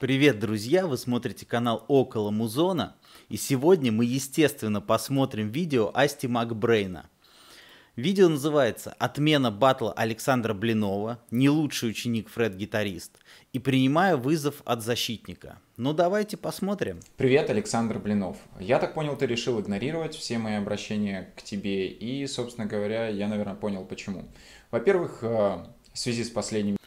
Привет, друзья! Вы смотрите канал Около Музона. И сегодня мы, естественно, посмотрим видео Асти Макбрейна. Видео называется «Отмена батла Александра Блинова, не лучший ученик Фред-гитарист» и «Принимаю вызов от защитника». Ну давайте посмотрим. Привет, Александр Блинов. Я так понял, ты решил игнорировать все мои обращения к тебе и, собственно говоря, я, наверное, понял почему. Во-первых, э, в связи с последним.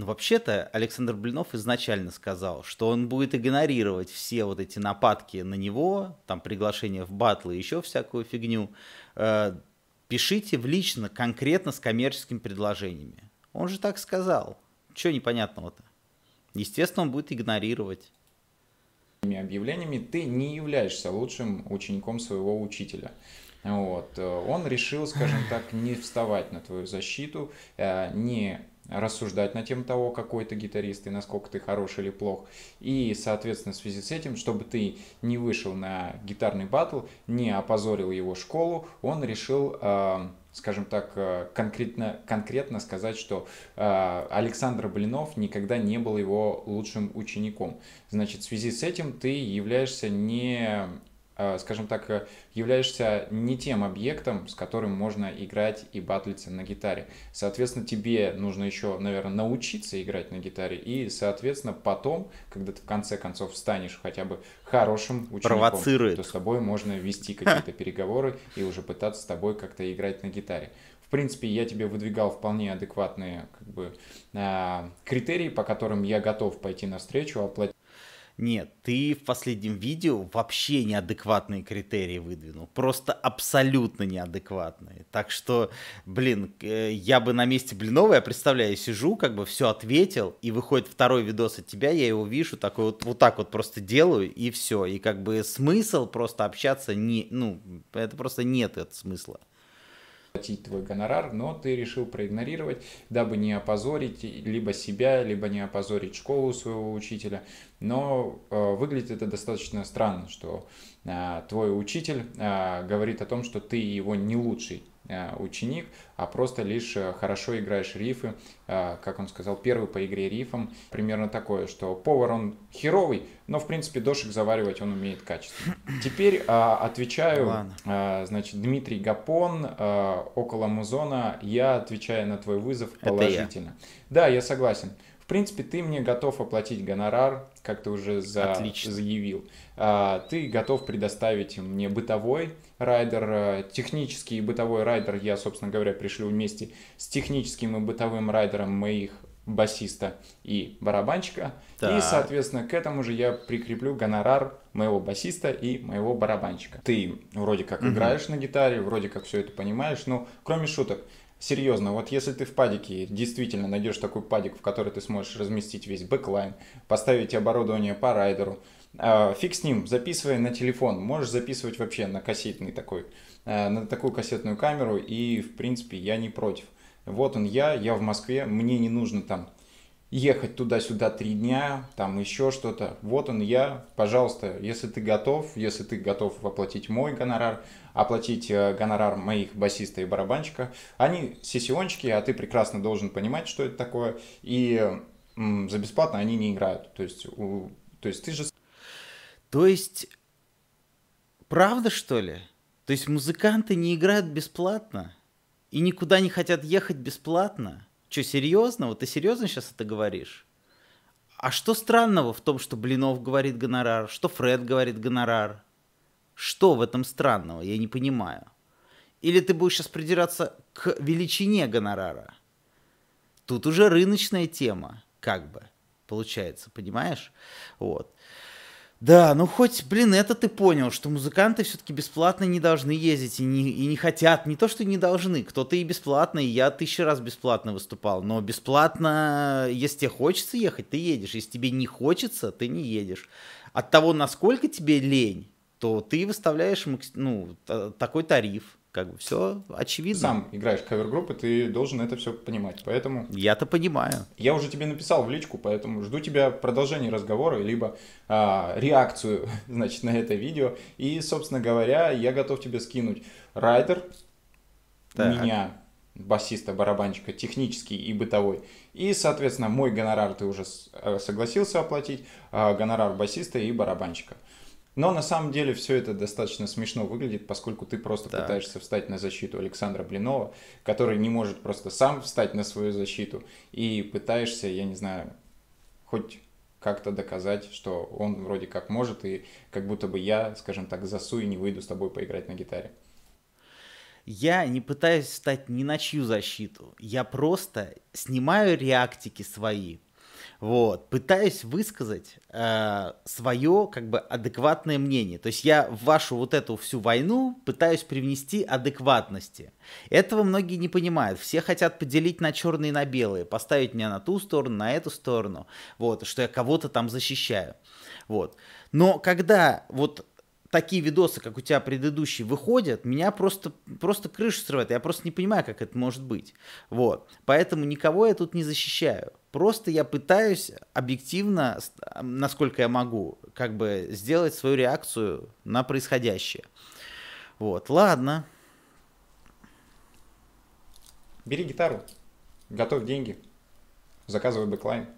Но ну, вообще-то Александр Блинов изначально сказал, что он будет игнорировать все вот эти нападки на него, там приглашения в батлы, еще всякую фигню. Э, пишите в лично, конкретно с коммерческими предложениями. Он же так сказал. Чего непонятного-то? Естественно, он будет игнорировать. Объявлениями ты не являешься лучшим учеником своего учителя. Вот. Он решил, скажем так, не вставать на твою защиту, э, не рассуждать на тему того, какой ты гитарист и насколько ты хорош или плох. И, соответственно, в связи с этим, чтобы ты не вышел на гитарный батл, не опозорил его школу, он решил, э, скажем так, э, конкретно, конкретно сказать, что э, Александр Блинов никогда не был его лучшим учеником. Значит, в связи с этим ты являешься не Э, скажем так, э, являешься не тем объектом, с которым можно играть и батлиться на гитаре. Соответственно, тебе нужно еще, наверное, научиться играть на гитаре, и, соответственно, потом, когда ты в конце концов станешь хотя бы хорошим учеником, то с тобой можно вести какие-то переговоры и уже пытаться с тобой как-то играть на гитаре. В принципе, я тебе выдвигал вполне адекватные как бы, э, критерии, по которым я готов пойти навстречу, оплатить нет, ты в последнем видео вообще неадекватные критерии выдвинул. Просто абсолютно неадекватные. Так что, блин, э, я бы на месте Блинова, я представляю, я сижу, как бы все ответил, и выходит второй видос от тебя, я его вижу, такой вот, вот так вот просто делаю, и все. И как бы смысл просто общаться не... Ну, это просто нет этого смысла платить твой гонорар, но ты решил проигнорировать, дабы не опозорить либо себя, либо не опозорить школу своего учителя. Но э, выглядит это достаточно странно, что э, твой учитель э, говорит о том, что ты его не лучший Э, ученик, а просто лишь э, хорошо играешь рифы, э, как он сказал, первый по игре рифом, примерно такое, что повар он херовый, но в принципе дошек заваривать он умеет качественно. Теперь отвечаю, Ладно. значит, Дмитрий Гапон, около Музона, я отвечаю на твой вызов положительно. Да, я согласен принципе, ты мне готов оплатить гонорар, как ты уже за... заявил. А, ты готов предоставить мне бытовой райдер, а, технический и бытовой райдер я, собственно говоря, пришлю вместе с техническим и бытовым райдером моих басиста и барабанщика. Так. И, соответственно, к этому же я прикреплю гонорар моего басиста и моего барабанщика. Ты вроде как угу. играешь на гитаре, вроде как все это понимаешь, но кроме шуток, серьезно, вот если ты в падике действительно найдешь такой падик, в который ты сможешь разместить весь бэклайн, поставить оборудование по райдеру, а, фиг с ним, записывай на телефон, можешь записывать вообще на кассетный такой, э, на такую кассетную камеру, и, в принципе, я не против. Вот он я, я в Москве, мне не нужно там ехать туда-сюда три дня, там еще что-то. Вот он я, пожалуйста, если ты готов, если ты готов оплатить мой гонорар, оплатить э, гонорар моих басиста и барабанщика, они сессиончики, а ты прекрасно должен понимать, что это такое, и за бесплатно они не играют. То есть, у, то есть ты же... То есть, правда что ли? То есть музыканты не играют бесплатно? И никуда не хотят ехать бесплатно? Че, серьезно? Вот ты серьезно сейчас это говоришь? А что странного в том, что Блинов говорит гонорар, что Фред говорит гонорар? Что в этом странного? Я не понимаю. Или ты будешь сейчас придираться к величине гонорара? Тут уже рыночная тема, как бы, получается, понимаешь? Вот. Да, ну хоть, блин, это ты понял, что музыканты все-таки бесплатно не должны ездить и не, и не хотят. Не то, что не должны, кто-то и бесплатно, и я тысячу раз бесплатно выступал. Но бесплатно, если тебе хочется ехать, ты едешь. Если тебе не хочется, ты не едешь. От того, насколько тебе лень, то ты выставляешь ну, такой тариф. Как бы все очевидно. Сам играешь кавер-группы, ты должен это все понимать, поэтому... Я-то понимаю. Я уже тебе написал в личку, поэтому жду тебя продолжения разговора, либо а, реакцию, значит, на это видео. И, собственно говоря, я готов тебе скинуть райдер, так. меня, басиста, барабанщика, технический и бытовой. И, соответственно, мой гонорар ты уже э, согласился оплатить, а, гонорар басиста и барабанщика. Но на самом деле все это достаточно смешно выглядит, поскольку ты просто так. пытаешься встать на защиту Александра Блинова, который не может просто сам встать на свою защиту, и пытаешься, я не знаю, хоть как-то доказать, что он вроде как может, и как будто бы я, скажем так, засу и не выйду с тобой поиграть на гитаре. Я не пытаюсь встать ни на чью защиту. Я просто снимаю реактики свои, вот, пытаюсь высказать э, свое как бы адекватное мнение. То есть я в вашу вот эту всю войну пытаюсь привнести адекватности. Этого многие не понимают. Все хотят поделить на черные и на белые, поставить меня на ту сторону, на эту сторону, вот, что я кого-то там защищаю, вот. Но когда вот такие видосы, как у тебя предыдущие, выходят, меня просто, просто крышу срывает. Я просто не понимаю, как это может быть. Вот. Поэтому никого я тут не защищаю. Просто я пытаюсь объективно, насколько я могу, как бы сделать свою реакцию на происходящее. Вот, ладно. Бери гитару, готовь деньги, заказывай бэклайн.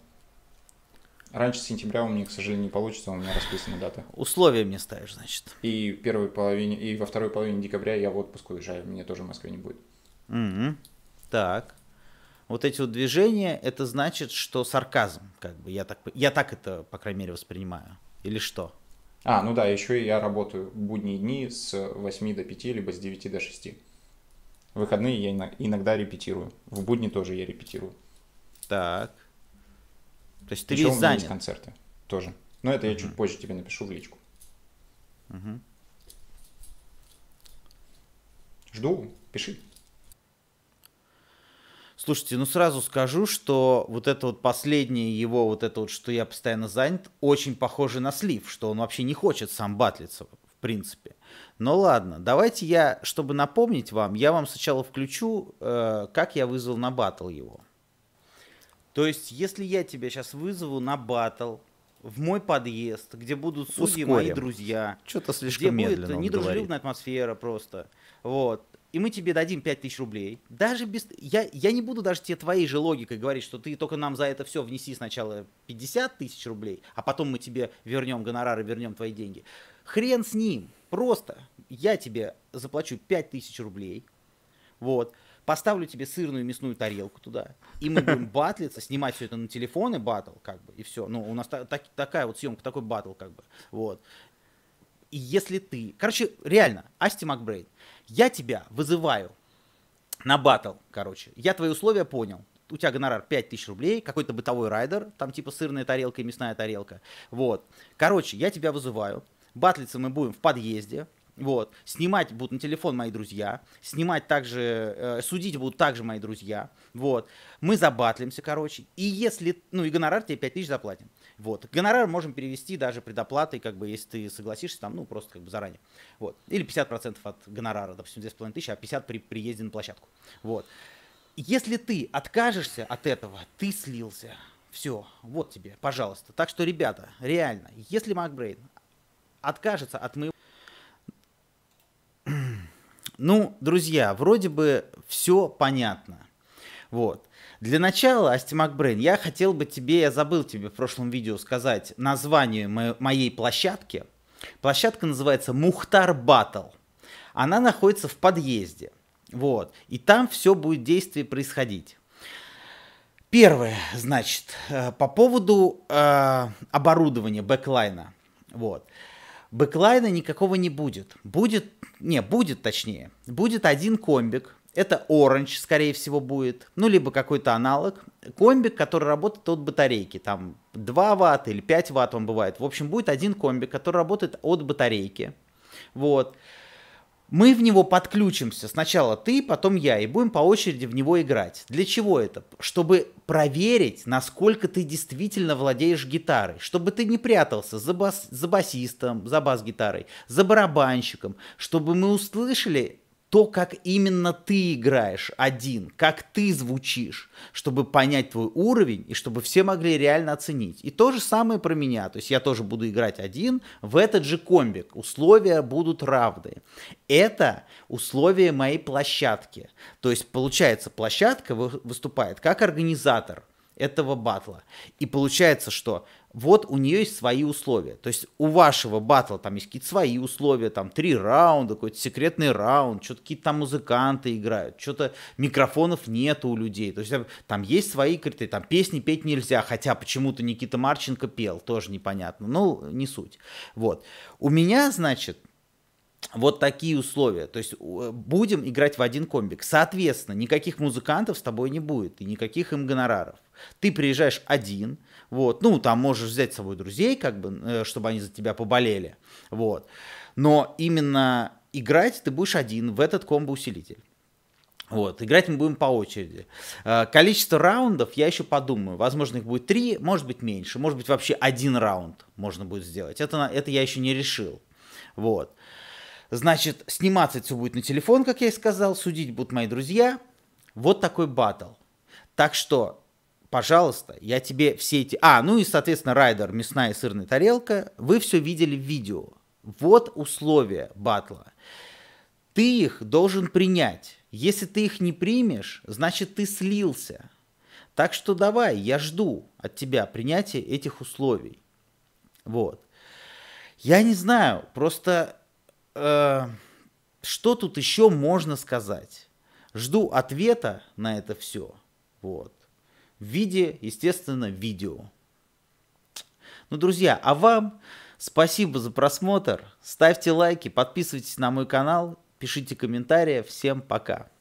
Раньше сентября у меня, к сожалению, не получится, у меня расписана дата. Условия мне ставишь, значит. И в первой половине, и во второй половине декабря я в отпуск уезжаю, мне тоже в Москве не будет. Угу. Так. Вот эти вот движения, это значит, что сарказм, как бы я так, я так это, по крайней мере, воспринимаю. Или что? А, ну да, еще я работаю будние дни с 8 до 5, либо с 9 до 6. выходные я иногда репетирую. В будни тоже я репетирую. Так. То есть ты Еще весь занят. Есть концерты тоже. Но это uh-huh. я чуть позже тебе напишу в личку. Uh-huh. Жду, пиши. Слушайте, ну сразу скажу, что вот это вот последнее его, вот это вот, что я постоянно занят, очень похоже на слив, что он вообще не хочет сам батлиться, в принципе. Но ладно, давайте я, чтобы напомнить вам, я вам сначала включу, э, как я вызвал на батл его. То есть, если я тебя сейчас вызову на батл, в мой подъезд, где будут судьи Ускорим. мои друзья, что-то слишком где медленно будет недружелюбная говорит. атмосфера просто, вот, и мы тебе дадим 5000 рублей, даже без... Я, я не буду даже тебе твоей же логикой говорить, что ты только нам за это все внеси сначала 50 тысяч рублей, а потом мы тебе вернем гонорары, вернем твои деньги. Хрен с ним, просто я тебе заплачу 5000 рублей, вот, поставлю тебе сырную мясную тарелку туда, и мы будем батлиться, снимать все это на телефоны, батл, как бы, и все. Ну, у нас та- так, такая вот съемка, такой батл, как бы, вот. И если ты... Короче, реально, Асти Макбрейн, я тебя вызываю на батл, короче. Я твои условия понял у тебя гонорар 5000 рублей, какой-то бытовой райдер, там типа сырная тарелка и мясная тарелка. Вот. Короче, я тебя вызываю. Батлиться мы будем в подъезде. Вот. Снимать будут на телефон мои друзья. Снимать также, э, судить будут также мои друзья. Вот. Мы забатлимся, короче. И если, ну и гонорар тебе 5000 заплатим. Вот. Гонорар можем перевести даже предоплатой, как бы, если ты согласишься, там, ну, просто как бы заранее. Вот. Или 50% от гонорара, допустим, 2500, а 50 при приезде на площадку. Вот. Если ты откажешься от этого, ты слился. Все, вот тебе, пожалуйста. Так что, ребята, реально, если Макбрейн откажется от моего ну, друзья, вроде бы все понятно. Вот. Для начала, Астимак Макбрейн, я хотел бы тебе, я забыл тебе в прошлом видео сказать название мо- моей площадки. Площадка называется Мухтар Батл. Она находится в подъезде. Вот. И там все будет действие происходить. Первое, значит, э, по поводу э, оборудования бэклайна. Вот. Э, Бэклайна никакого не будет. Будет, не, будет точнее. Будет один комбик. Это Orange, скорее всего, будет. Ну, либо какой-то аналог. Комбик, который работает от батарейки. Там 2 ватт или 5 ватт он бывает. В общем, будет один комбик, который работает от батарейки. Вот мы в него подключимся. Сначала ты, потом я, и будем по очереди в него играть. Для чего это? Чтобы проверить, насколько ты действительно владеешь гитарой. Чтобы ты не прятался за, бас, за басистом, за бас-гитарой, за барабанщиком. Чтобы мы услышали то, как именно ты играешь один, как ты звучишь, чтобы понять твой уровень и чтобы все могли реально оценить. И то же самое про меня, то есть я тоже буду играть один в этот же комбик, условия будут равны. Это условия моей площадки, то есть получается площадка выступает как организатор – этого батла. И получается, что вот у нее есть свои условия. То есть у вашего батла там есть какие-то свои условия, там три раунда, какой-то секретный раунд, что-то какие-то там музыканты играют, что-то микрофонов нету у людей. То есть э, там есть свои критерии, там песни петь нельзя, хотя почему-то Никита Марченко пел, тоже непонятно, ну не суть. Вот. У меня, значит, вот такие условия. То есть э, будем играть в один комбик. Соответственно, никаких музыкантов с тобой не будет и никаких им гонораров. Ты приезжаешь один, вот, ну, там можешь взять с собой друзей, как бы, э, чтобы они за тебя поболели, вот. Но именно играть ты будешь один в этот комбо-усилитель. Вот, играть мы будем по очереди. Э, количество раундов я еще подумаю. Возможно, их будет три, может быть, меньше. Может быть, вообще один раунд можно будет сделать. Это, это я еще не решил. Вот. Значит, сниматься это все будет на телефон, как я и сказал. Судить будут мои друзья. Вот такой батл. Так что пожалуйста, я тебе все эти... А, ну и, соответственно, райдер, мясная и сырная тарелка. Вы все видели в видео. Вот условия батла. Ты их должен принять. Если ты их не примешь, значит ты слился. Так что давай, я жду от тебя принятия этих условий. Вот. Я не знаю, просто э, что тут еще можно сказать? Жду ответа на это все. Вот в виде, естественно, видео. Ну, друзья, а вам спасибо за просмотр. Ставьте лайки, подписывайтесь на мой канал, пишите комментарии. Всем пока.